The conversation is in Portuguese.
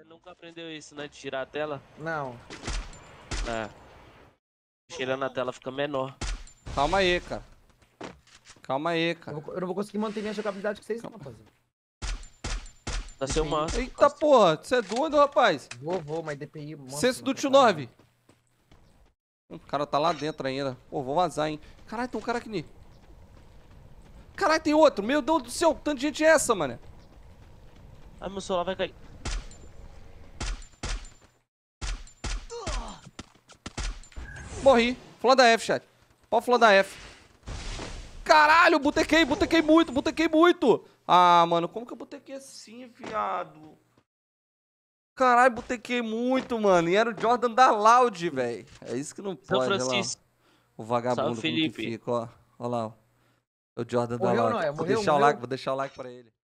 Você nunca aprendeu isso, né? De tirar a tela? Não. É. Tirando a tela fica menor. Calma aí, cara. Calma aí, cara. Eu, eu não vou conseguir manter minha jogabilidade com vocês estão não, rapaziada. Tá seu mano Eita porra, você é doido, rapaz? Vou, vou, mas DPI... Censo do tio 9. Hum, o cara tá lá dentro ainda. Pô, vou vazar, hein. Caralho, tem um cara aqui. Caralho, tem outro. Meu Deus do céu, tanto de gente é essa, mano? Ai, ah, meu celular vai cair. Morri. da F, chat. Pode da F. Caralho, botequei, botequei muito, botequei muito. Ah, mano, como que eu botequei assim, viado? Caralho, botequei muito, mano. E era o Jordan da Loud, velho. É isso que não pode. São Francisco. O vagabundo Salve, Felipe. que fica, ó. Olha lá, ó. É o Jordan morreu da Loud. É? Vou, deixar o like, vou deixar o like pra ele.